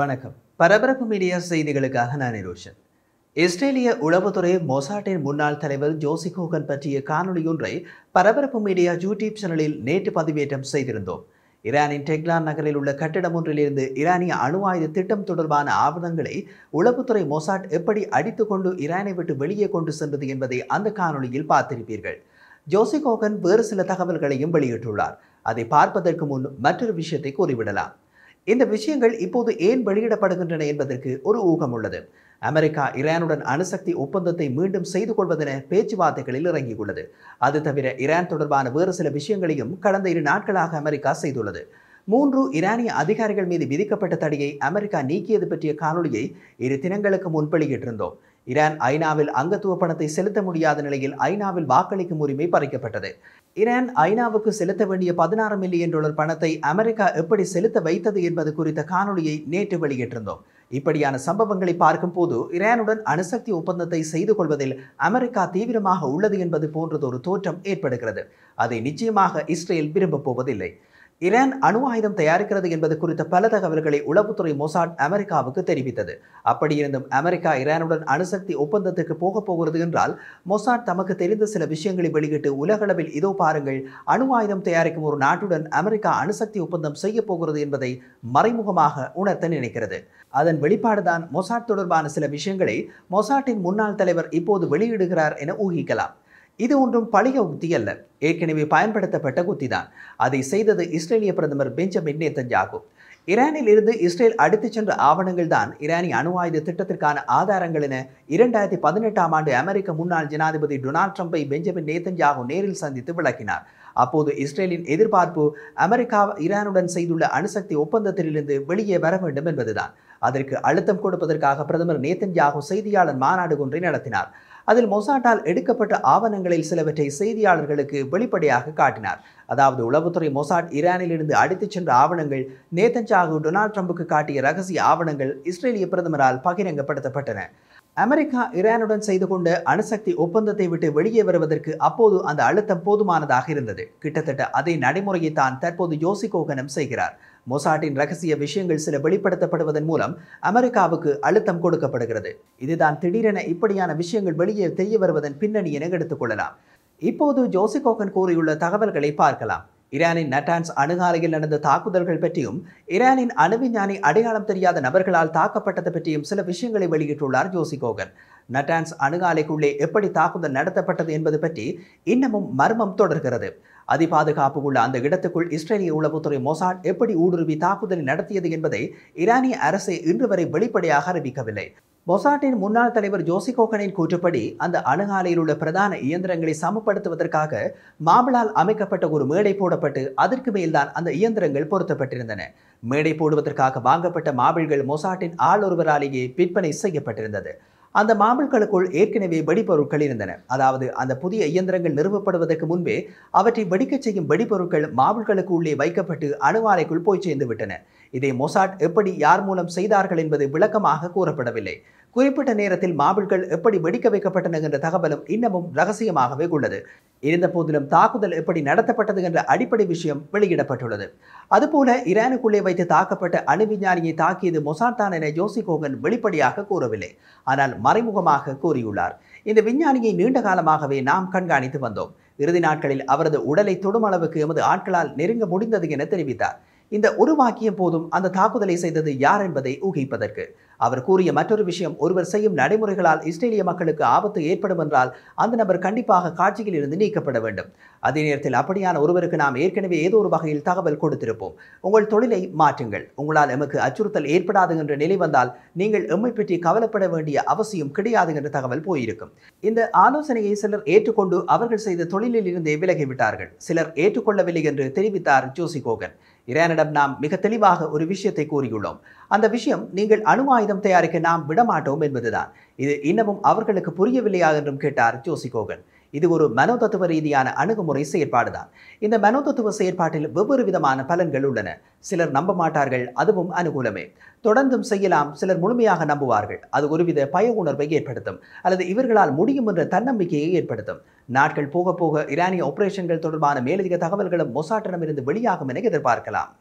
வணக்கம் பரபரப்பு மீடியா செய்திகளுக்காக நான் ரோஷன் இஸ்ரேலிய உளவுத்துறை மொசாட்டின் முன்னாள் தலைவர் ஜோசி கோகன் பற்றிய காணொலியொன்றை பரபரப்பு மீடியா யூடியூப் சேனலில் நேற்று பதிவேற்றம் செய்திருந்தோம் ஈரானின் டெக்லான் நகரில் உள்ள கட்டிடம் ஒன்றிலிருந்து ஈரானிய அணு ஆயுத திட்டம் தொடர்பான ஆவணங்களை உளவுத்துறை மொசாட் எப்படி அடித்துக்கொண்டு ஈரானை விட்டு வெளியே கொண்டு சென்றது என்பதை அந்த காணொலியில் பார்த்திருப்பீர்கள் ஜோசி கோகன் வேறு சில தகவல்களையும் வெளியிட்டுள்ளார் அதை பார்ப்பதற்கு முன் மற்றொரு விஷயத்தை கூறிவிடலாம் இந்த விஷயங்கள் இப்போது ஏன் வெளியிடப்படுகின்றன என்பதற்கு ஒரு ஊகம் உள்ளது அமெரிக்கா ஈரானுடன் அணுசக்தி ஒப்பந்தத்தை மீண்டும் செய்து கொள்வதென பேச்சுவார்த்தைகளில் இறங்கியுள்ளது அது தவிர ஈரான் தொடர்பான வேறு சில விஷயங்களையும் கடந்த இரு நாட்களாக அமெரிக்கா செய்துள்ளது மூன்று ஈரானிய அதிகாரிகள் மீது விதிக்கப்பட்ட தடையை அமெரிக்கா நீக்கியது பற்றிய காணொலியை இரு தினங்களுக்கு முன் வெளியிட்டிருந்தோம் ஈரான் ஐநாவில் அங்கத்துவ பணத்தை செலுத்த முடியாத நிலையில் ஐநாவில் வாக்களிக்கும் உரிமை பறிக்கப்பட்டது ஈரான் ஐநாவுக்கு செலுத்த வேண்டிய பதினாறு மில்லியன் டாலர் பணத்தை அமெரிக்கா எப்படி செலுத்த வைத்தது என்பது குறித்த காணொலியை நேற்று வெளியிட்டிருந்தோம் இப்படியான சம்பவங்களை பார்க்கும்போது ஈரானுடன் அணுசக்தி ஒப்பந்தத்தை செய்து கொள்வதில் அமெரிக்கா தீவிரமாக உள்ளது என்பது போன்றதொரு தோற்றம் ஏற்படுகிறது அதை நிச்சயமாக இஸ்ரேல் விரும்பப் போவதில்லை இரான் அணு ஆயுதம் தயாரிக்கிறது என்பது குறித்த பல தகவல்களை உளவுத்துறை மொசாட் அமெரிக்காவுக்கு தெரிவித்தது அப்படியிருந்தும் அமெரிக்கா இரானுடன் அணுசக்தி ஒப்பந்தத்துக்கு போகப் போகிறது என்றால் மொசாட் தமக்கு தெரிந்த சில விஷயங்களை வெளியிட்டு உலகளவில் இதோ பாருங்கள் அணு ஆயுதம் தயாரிக்கும் ஒரு நாட்டுடன் அமெரிக்கா அணுசக்தி ஒப்பந்தம் செய்ய போகிறது என்பதை மறைமுகமாக உணர்த்த நினைக்கிறது அதன் வெளிப்பாடுதான் மொசாட் தொடர்பான சில விஷயங்களை மொசாட்டின் முன்னாள் தலைவர் இப்போது வெளியிடுகிறார் என ஊகிக்கலாம் இது ஒன்றும் பழைய உத்தி அல்ல ஏற்கனவே பயன்படுத்தப்பட்ட உத்தி அதை செய்தது இஸ்ரேலிய பிரதமர் பெஞ்சமின் நேத்தன்யாகு ஈரானில் இருந்து இஸ்ரேல் அடுத்துச் சென்ற ஆவணங்கள் தான் ஈரானிய அணு ஆயுத திட்டத்திற்கான ஆதாரங்கள் என இரண்டாயிரத்தி பதினெட்டாம் ஆண்டு அமெரிக்க முன்னாள் ஜனாதிபதி டொனால்ட் ட்ரம்பை பெஞ்சமின் நேத்தன்யாகு நேரில் சந்தித்து விளக்கினார் அப்போது இஸ்ரேலின் எதிர்பார்ப்பு அமெரிக்கா ஈரானுடன் செய்துள்ள அணுசக்தி ஒப்பந்தத்திலிருந்து வெளியே வர வேண்டும் என்பதுதான் அதற்கு அழுத்தம் கொடுப்பதற்காக பிரதமர் நேத்தன்யாகு செய்தியாளர் மாநாடு ஒன்றை நடத்தினார் அதில் மொசாட்டால் எடுக்கப்பட்ட ஆவணங்களில் சிலவற்றை செய்தியாளர்களுக்கு வெளிப்படையாக காட்டினார் அதாவது உளவுத்துறை மொசாட் ஈரானில் இருந்து அடித்துச் சென்ற ஆவணங்கள் நேதஞ்சாகு டொனால்ட் ட்ரம்புக்கு காட்டிய ரகசிய ஆவணங்கள் இஸ்ரேலிய பிரதமரால் பகிரங்கப்படுத்தப்பட்டன அமெரிக்கா ஈரானுடன் செய்து கொண்ட அணுசக்தி ஒப்பந்தத்தை விட்டு வெளியே வருவதற்கு அப்போது அந்த அழுத்தம் போதுமானதாக இருந்தது கிட்டத்தட்ட அதே நடைமுறையை தான் தற்போது யோசிக்கோகனம் செய்கிறார் மொசாட்டின் ரகசிய விஷயங்கள் சில வெளிப்படுத்தப்படுவதன் மூலம் அமெரிக்காவுக்கு அழுத்தம் கொடுக்கப்படுகிறது இதுதான் திடீரென இப்படியான விஷயங்கள் வெளியே தெரிய வருவதன் பின்னணி என எடுத்துக்கொள்ளலாம் இப்போது ஜோசிகோகன் கூறியுள்ள தகவல்களை பார்க்கலாம் ஈரானின் நட்டான்ஸ் அணுகாலையில் நடந்த தாக்குதல்கள் பற்றியும் ஈரானின் அணுவிஞ்ஞானி அடையாளம் தெரியாத நபர்களால் தாக்கப்பட்டது பற்றியும் சில விஷயங்களை வெளியிட்டுள்ளார் ஜோசி கோகன் நட்டான்ஸ் அணுகாலைக்குள்ளே எப்படி தாக்குதல் நடத்தப்பட்டது என்பது பற்றி இன்னமும் மர்மம் தொடர்கிறது அதிபாதுகாப்பு உள்ள அந்த இடத்துக்குள் இஸ்ரேலிய உளவுத்துறை மொசாட் எப்படி ஊடுருவி தாக்குதலை நடத்தியது என்பதை ஈரானிய அரசு இன்று வரை வெளிப்படையாக அறிவிக்கவில்லை மொசாட்டின் முன்னாள் தலைவர் ஜோசி கோகனின் கூற்றுப்படி அந்த அணுகாலையில் உள்ள பிரதான இயந்திரங்களை சமப்படுத்துவதற்காக மாமலால் அமைக்கப்பட்ட ஒரு மேடை போடப்பட்டு அதற்கு மேல்தான் அந்த இயந்திரங்கள் பொருத்தப்பட்டிருந்தன மேடை போடுவதற்காக வாங்கப்பட்ட மாபிள்கள் மொசாட்டின் ஆளொருவராலேயே விற்பனை செய்யப்பட்டிருந்தது அந்த மாம்பல்களுக்குள் ஏற்கனவே வெடிபொருட்கள் இருந்தன அதாவது அந்த புதிய இயந்திரங்கள் நிறுவப்படுவதற்கு முன்பே அவற்றை வெடிக்கச் செய்யும் வெடிபொருட்கள் மாம்பல்களுக்கு உள்ளே வைக்கப்பட்டு அணுவாலைக்குள் போய் சேர்ந்து விட்டன இதை மொசாட் எப்படி யார் மூலம் செய்தார்கள் என்பது விளக்கமாக கூறப்படவில்லை குறிப்பிட்ட நேரத்தில் மாபிள்கள் எப்படி வெடிக்க வைக்கப்பட்டன என்ற தகவலும் இன்னமும் ரகசியமாகவே உள்ளது இருந்தபோதிலும் தாக்குதல் எப்படி நடத்தப்பட்டது என்ற அடிப்படை விஷயம் வெளியிடப்பட்டுள்ளது அதுபோல ஈரானுக்குள்ளே வைத்து தாக்கப்பட்ட அணு விஞ்ஞானியை தாக்கியது மொசாட்டான் என ஜோசி கோகன் வெளிப்படையாக கூறவில்லை ஆனால் மறைமுகமாக கூறியுள்ளார் இந்த விஞ்ஞானியை நீண்ட காலமாகவே நாம் கண்காணித்து வந்தோம் இறுதி நாட்களில் அவரது உடலை தொடும் அளவுக்கு எமது ஆட்களால் நெருங்க முடிந்தது என தெரிவித்தார் இந்த உருவாக்கிய போதும் அந்த தாக்குதலை செய்தது யார் என்பதை ஊகிப்பதற்கு அவர் கூறிய மற்றொரு விஷயம் ஒருவர் செய்யும் நடைமுறைகளால் இஸ்ரேலிய மக்களுக்கு ஆபத்து ஏற்படும் என்றால் அந்த நபர் கண்டிப்பாக காட்சியில் இருந்து நீக்கப்பட வேண்டும் அதே நேரத்தில் அப்படியான ஒருவருக்கு நாம் ஏற்கனவே ஏதோ ஒரு வகையில் தகவல் கொடுத்திருப்போம் உங்கள் தொழிலை மாற்றுங்கள் உங்களால் எமக்கு அச்சுறுத்தல் ஏற்படாது என்ற நிலை வந்தால் நீங்கள் எம்மை பற்றி கவலைப்பட வேண்டிய அவசியம் கிடையாது என்ற தகவல் போயிருக்கும் இந்த ஆலோசனையை சிலர் ஏற்றுக்கொண்டு அவர்கள் செய்த தொழிலில் இருந்தே விலகிவிட்டார்கள் சிலர் ஏற்றுக்கொள்ளவில்லை என்று தெரிவித்தார் ஜோசி கோகன் இரானிடம் நாம் மிக தெளிவாக ஒரு விஷயத்தை கூறியுள்ளோம் அந்த விஷயம் நீங்கள் அணு ஆயுதம் தயாரிக்க நாம் விடமாட்டோம் என்பதுதான் இது இன்னமும் அவர்களுக்கு புரியவில்லையா என்றும் கேட்டார் ஜோசி கோகன் இது ஒரு மனோதத்துவ ரீதியான அணுகுமுறை செயற்பாடு தான் இந்த மனோதத்துவ செயற்பாட்டில் வெவ்வேறு விதமான பலன்கள் உள்ளன சிலர் நம்ப மாட்டார்கள் அதுவும் அனுகூலமே தொடர்ந்தும் செய்யலாம் சிலர் முழுமையாக நம்புவார்கள் அது ஒருவித பய உணர்வை ஏற்படுத்தும் அல்லது இவர்களால் முடியும் என்ற தன்னம்பிக்கையை ஏற்படுத்தும் நாட்கள் போக போக இரானிய ஆபரேஷன்கள் தொடர்பான மேலதிக தகவல்களும் மொசாட்டிடமிருந்து வெளியாகும் என எதிர்பார்க்கலாம்